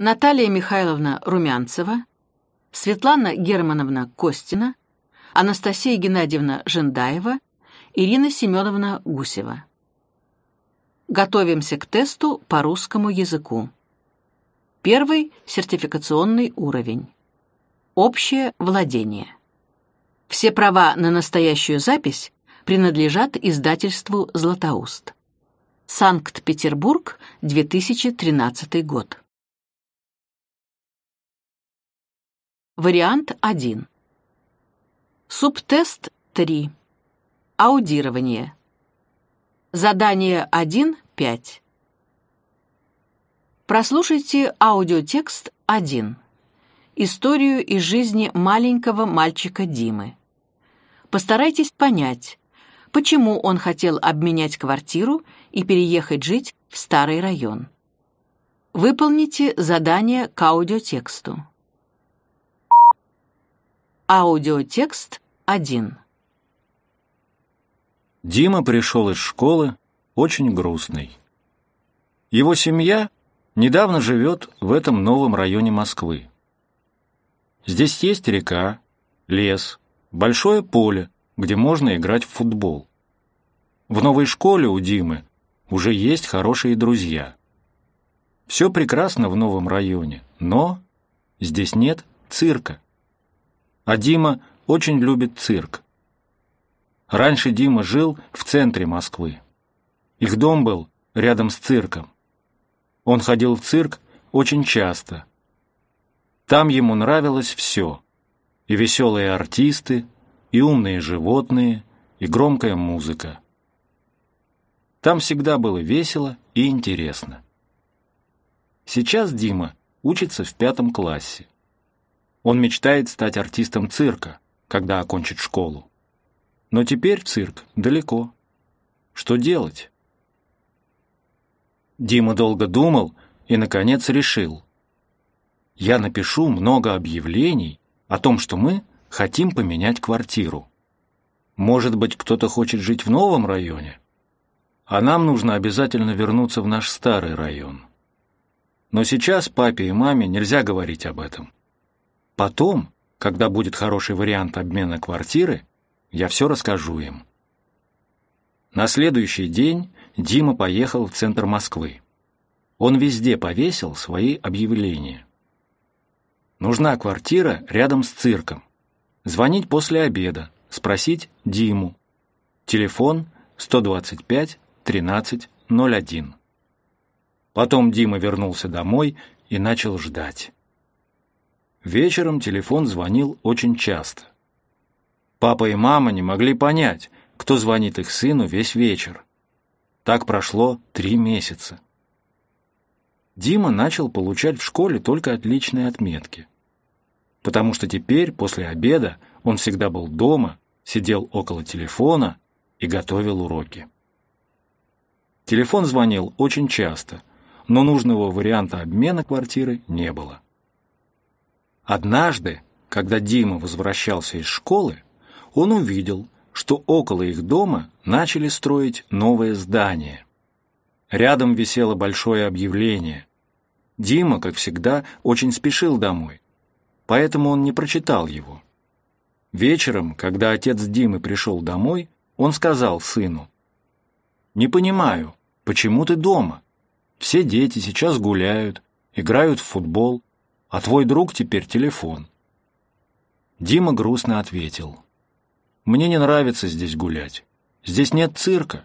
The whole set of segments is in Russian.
Наталья Михайловна Румянцева, Светлана Германовна Костина, Анастасия Геннадьевна Жендаева, Ирина Семеновна Гусева. Готовимся к тесту по русскому языку. Первый – сертификационный уровень. Общее владение. Все права на настоящую запись принадлежат издательству «Златоуст». Санкт-Петербург, 2013 год. Вариант 1. Субтест 3. Аудирование. Задание 1.5. Прослушайте аудиотекст 1. Историю из жизни маленького мальчика Димы. Постарайтесь понять, почему он хотел обменять квартиру и переехать жить в старый район. Выполните задание к аудиотексту. Аудиотекст 1. Дима пришел из школы очень грустный. Его семья недавно живет в этом новом районе Москвы. Здесь есть река, лес, большое поле, где можно играть в футбол. В новой школе у Димы уже есть хорошие друзья. Все прекрасно в новом районе, но здесь нет цирка а Дима очень любит цирк. Раньше Дима жил в центре Москвы. Их дом был рядом с цирком. Он ходил в цирк очень часто. Там ему нравилось все. И веселые артисты, и умные животные, и громкая музыка. Там всегда было весело и интересно. Сейчас Дима учится в пятом классе. Он мечтает стать артистом цирка, когда окончит школу. Но теперь цирк далеко. Что делать? Дима долго думал и, наконец, решил. Я напишу много объявлений о том, что мы хотим поменять квартиру. Может быть, кто-то хочет жить в новом районе? А нам нужно обязательно вернуться в наш старый район. Но сейчас папе и маме нельзя говорить об этом. Потом, когда будет хороший вариант обмена квартиры, я все расскажу им. На следующий день Дима поехал в центр Москвы. Он везде повесил свои объявления. Нужна квартира рядом с цирком. Звонить после обеда, спросить Диму. Телефон 125 13 01. Потом Дима вернулся домой и начал ждать. Вечером телефон звонил очень часто. Папа и мама не могли понять, кто звонит их сыну весь вечер. Так прошло три месяца. Дима начал получать в школе только отличные отметки. Потому что теперь, после обеда, он всегда был дома, сидел около телефона и готовил уроки. Телефон звонил очень часто, но нужного варианта обмена квартиры не было. Однажды, когда Дима возвращался из школы, он увидел, что около их дома начали строить новое здание. Рядом висело большое объявление. Дима, как всегда, очень спешил домой, поэтому он не прочитал его. Вечером, когда отец Димы пришел домой, он сказал сыну, «Не понимаю, почему ты дома? Все дети сейчас гуляют, играют в футбол, а твой друг теперь телефон». Дима грустно ответил. «Мне не нравится здесь гулять. Здесь нет цирка».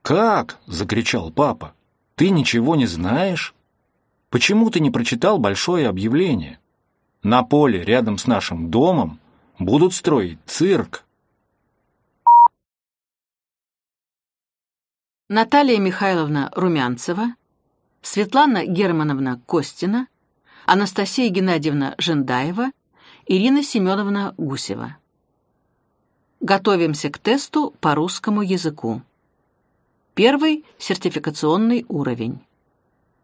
«Как?» — закричал папа. «Ты ничего не знаешь? Почему ты не прочитал большое объявление? На поле рядом с нашим домом будут строить цирк». Наталья Михайловна Румянцева, Светлана Германовна Костина, Анастасия Геннадьевна Жендаева, Ирина Семеновна Гусева. Готовимся к тесту по русскому языку. Первый – сертификационный уровень.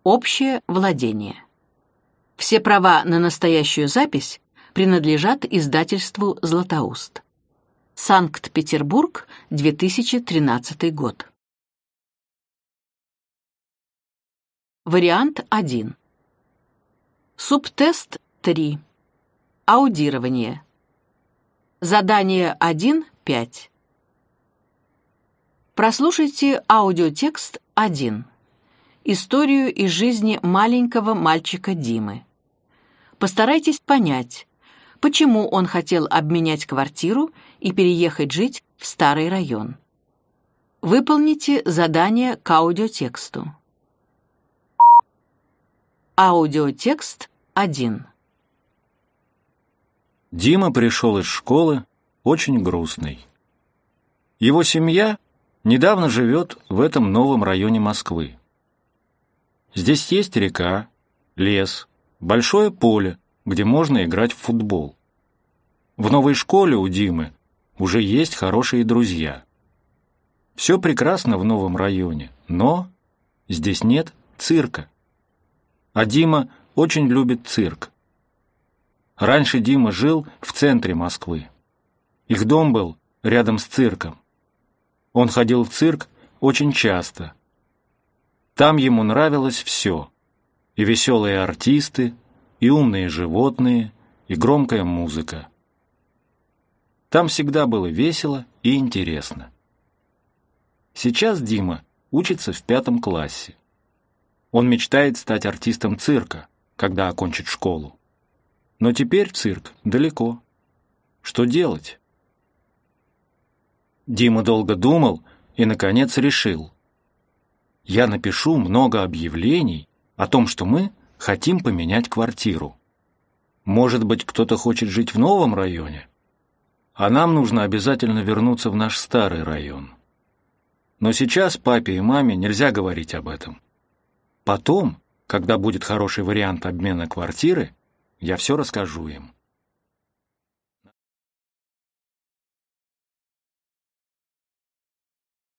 Общее владение. Все права на настоящую запись принадлежат издательству «Златоуст». Санкт-Петербург, 2013 год. Вариант 1. Субтест 3. Аудирование. Задание 1.5. Прослушайте аудиотекст 1. Историю из жизни маленького мальчика Димы. Постарайтесь понять, почему он хотел обменять квартиру и переехать жить в старый район. Выполните задание к аудиотексту. Аудиотекст один. Дима пришел из школы очень грустный. Его семья недавно живет в этом новом районе Москвы. Здесь есть река, лес, большое поле, где можно играть в футбол. В новой школе у Димы уже есть хорошие друзья. Все прекрасно в новом районе, но здесь нет цирка. А Дима – очень любит цирк. Раньше Дима жил в центре Москвы. Их дом был рядом с цирком. Он ходил в цирк очень часто. Там ему нравилось все. И веселые артисты, и умные животные, и громкая музыка. Там всегда было весело и интересно. Сейчас Дима учится в пятом классе. Он мечтает стать артистом цирка когда окончит школу. Но теперь цирк далеко. Что делать? Дима долго думал и, наконец, решил. Я напишу много объявлений о том, что мы хотим поменять квартиру. Может быть, кто-то хочет жить в новом районе? А нам нужно обязательно вернуться в наш старый район. Но сейчас папе и маме нельзя говорить об этом. Потом, когда будет хороший вариант обмена квартиры, я все расскажу им.